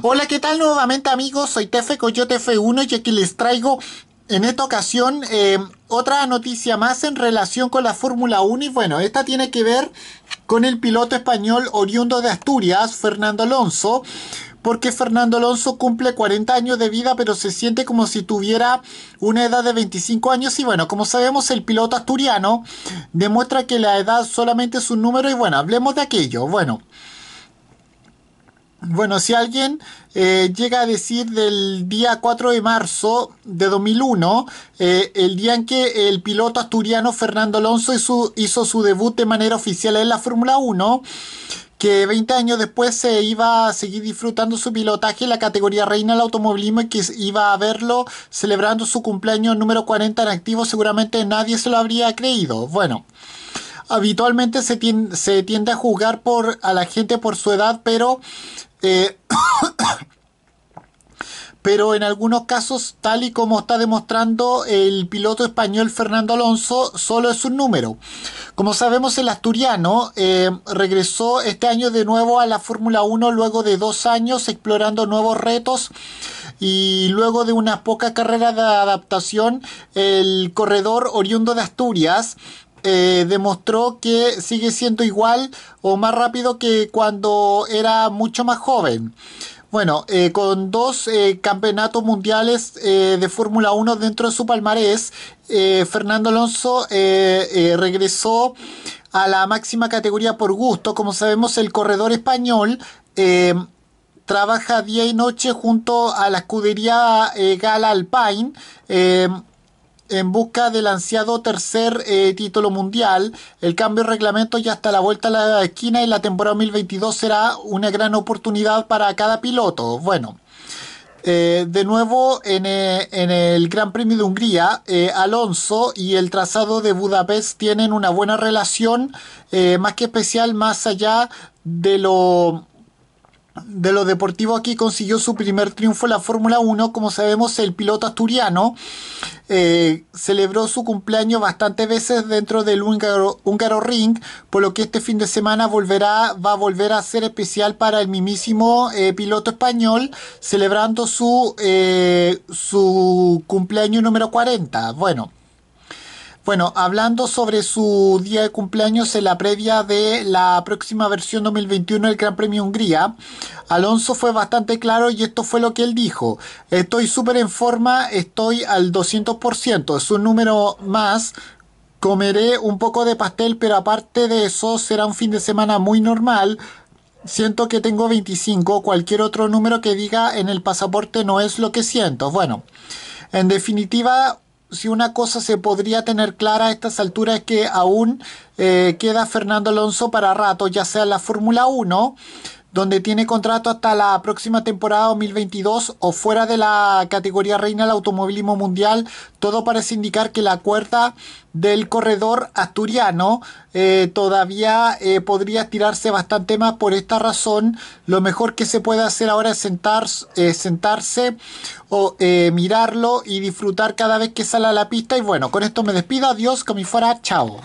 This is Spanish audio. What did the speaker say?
Hola, ¿qué tal nuevamente amigos? Soy Tefe Coyote F1 y aquí les traigo en esta ocasión em, otra noticia más en relación con la Fórmula 1 y bueno, esta tiene que ver con el piloto español oriundo de Asturias, Fernando Alonso, porque Fernando Alonso cumple 40 años de vida, pero se siente como si tuviera una edad de 25 años. Y bueno, como sabemos, el piloto asturiano demuestra que la edad solamente es un número. Y bueno, hablemos de aquello. Bueno. Bueno, si alguien eh, llega a decir del día 4 de marzo de 2001, eh, el día en que el piloto asturiano Fernando Alonso hizo, su debut de manera oficial en la Fórmula 1, que 20 años después se iba a seguir disfrutando su pilotaje en la categoría reina del automovilismo y que iba a verlo celebrando su cumpleaños número 40 en activo, seguramente nadie se lo habría creído. Bueno habitualmente se tiende, a juzgar a la gente por su edad, pero eh, pero en algunos casos, tal y como está demostrando el piloto español Fernando Alonso, solo es un número. Como sabemos, el asturiano eh, regresó este año de nuevo a la Fórmula 1 luego de dos años explorando nuevos retos y luego de unas pocas carreras de adaptación, el corredor oriundo de Asturias eh, demostró que sigue siendo igual o más rápido que cuando era mucho más joven. Bueno, eh, con dos eh, campeonatos mundiales de Fórmula 1 dentro de su palmarés, Fernando Alonso regresó a la máxima categoría por gusto. Como sabemos, el corredor español trabaja día y noche junto a la escudería Gala Alpine en busca del ansiado tercer eh, título mundial. El cambio de reglamento ya está la vuelta a la esquina y la temporada 2022 será una gran oportunidad para cada piloto. Bueno. Eh, de nuevo eh, en, el Gran Premio de Hungría, Alonso y el trazado de Budapest tienen una buena relación, más que especial, más allá de lo de los deportivos aquí consiguió su primer triunfo en la Fórmula 1. Como sabemos, el piloto asturiano eh, celebró su cumpleaños bastantes veces dentro del húngaro, Ring, por lo que este fin de semana volverá, va a volver a ser especial para el mismísimo eh, piloto español, celebrando su, eh, su cumpleaños número 40. Bueno. Bueno, hablando sobre su día de cumpleaños en la previa de la próxima versión 2021 del Gran Premio Hungría, Alonso fue bastante claro y esto fue lo que él dijo. Estoy súper en forma, estoy al 200%, es un número más. Comeré un poco de pastel, pero aparte de eso será un fin de semana muy normal. Siento que tengo 25, cualquier otro número que diga en el pasaporte no es lo que siento. Bueno, en definitiva, si una cosa se podría tener clara a estas alturas es que aún eh, queda Fernando Alonso para rato, ya sea la Fórmula 1 donde tiene contrato hasta la próxima temporada 2022 o fuera de la categoría reina del automovilismo mundial. Todo parece indicar que la cuerda del corredor asturiano eh, todavía eh, podría estirarse bastante más. Por esta razón, lo mejor que se puede hacer ahora es eh, sentarse o mirarlo y disfrutar cada vez que sale a la pista. Y bueno, con esto me despido. Adiós, como fuera. Chao.